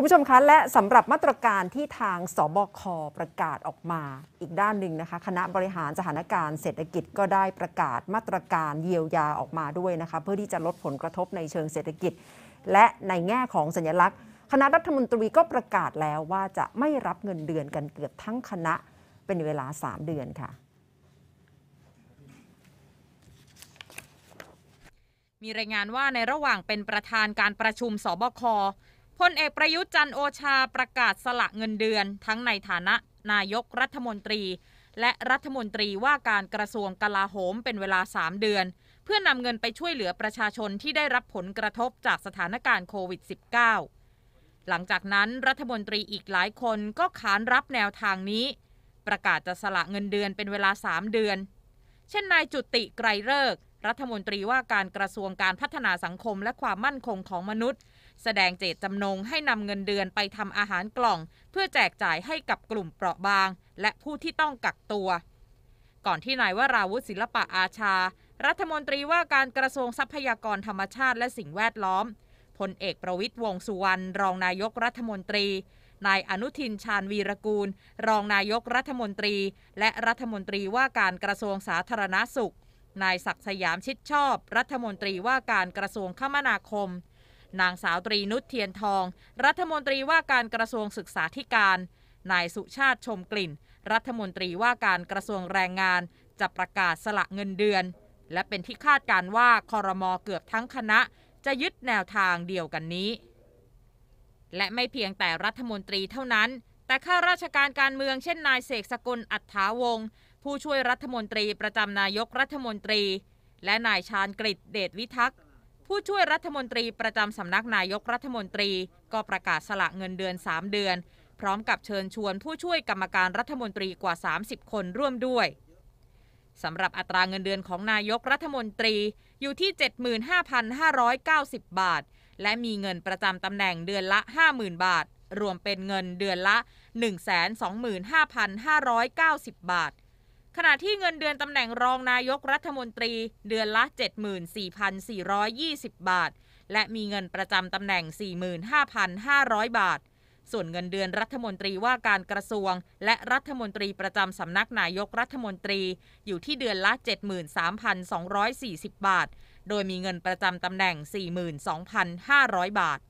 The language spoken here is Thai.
คุณผู้ชมคะและสำหรับมาตรการที่ทางสบคประกาศออกมาอีกด้านหนึ่งนะคะคณะบริหารสถานการณ์เศรษฐกิจก็ได้ประกาศมาตรการเยียวยาออกมาด้วยนะคะเพื่อที่จะลดผลกระทบในเชิงเศรษฐกิจ และในแง่ของสัญลักษณ์ คณะรัฐมนตรีก็ประกาศแล้วว่าจะไม่รับเงินเดือนกันเกือบทั้งคณะเป็นเวลา 3 เดือนค่ะ มีรายงานว่าในระหว่างเป็นประธานการประชุมสบคพลเอกประยุทธ์จันโอชาประกาศสละเงินเดือน ทั้งในฐานะนายกรัฐมนตรี และรัฐมนตรีว่าการกระทรวงกลาโหมเป็นเวลา 3 เดือน เพื่อนำเงินไปช่วยเหลือประชาชนที่ได้รับผลกระทบจากสถานการณ์โควิด -19 หลังจากนั้นรัฐมนตรีอีกหลายคนก็ขานรับแนวทางนี้ ประกาศจะสละเงินเดือนเป็นเวลา3เดือน เช่นนายจุติไกรเลิกรัฐมนตรีว่าการกระทรวงการพัฒนาสังคมและความมั่นคงของมนุษย์แสดงเจตจำนงให้นำเงินเดือนไปทำอาหารกล่อง เพื่อแจกจ่ายให้กับกลุ่มเปราะบาง และผู้ที่ต้องกักตัว ก่อนที่นายวราวุธศิลปะอาชา รัฐมนตรีว่าการกระทรวงทรัพยากรธรรมชาติและสิ่งแวดล้อม พลเอกประวิตยวงสุวรรณรองนายกรัฐมนตรี นายอนุทินชาญวีรกูล รองนายกรัฐมนตรี และรัฐมนตรีว่าการกระทรวงสาธารณาสุข นายศักดิ์สยามชิดชอบ รัฐมนตรีว่าการกระทรวงคมนาคมนางสาวตรีนุชเทียนทอง รัฐมนตรีว่าการกระทรวงศึกษาธิการ นายสุชาติชมกลิ่น รัฐมนตรีว่าการกระทรวงแรงงานจะประกาศสละเงินเดือน และเป็นที่คาดการว่าคอรมอเกือบทั้งคณะจะยึดแนวทางเดียวกันนี้ และไม่เพียงแต่รัฐมนตรีเท่านั้น แต่ข้าราชการการเมืองเช่นนายเสกสกลอัฏฐาวงศ์ผู้ช่วยรัฐมนตรีประจำนายกรัฐมนตรี และนายชาญกฤษเดชวิทักษผู้ช่วยรัฐมนตรีประจำสำนักนายกรัฐมนตรี ก็ประกาศสละเงินเดือน 3 เดือน พร้อมกับเชิญชวนผู้ช่วยกรรมการรัฐมนตรีกว่า 30 คนร่วมด้วยสำหรับอัตราเงินเดือนของนายกรัฐมนตรีอยู่ที่ 75,590 บาท และมีเงินประจำตำแหน่งเดือนละ 50,000 บาท รวมเป็นเงินเดือนละ 125,590 บาทขณะที่เงินเดือนตำแหน่งรองนายกรัฐมนตรีเดือนละ 74,420 บาท และมีเงินประจำตำแหน่ง 45,500 บาท ส่วนเงินเดือนรัฐมนตรีว่าการกระทรวง และรัฐมนตรีประจำสำนักนายกรัฐมนตรีอยู่ที่เดือนละ 73,240 บาท โดยมีเงินประจำตำแหน่ง 42,500 บาท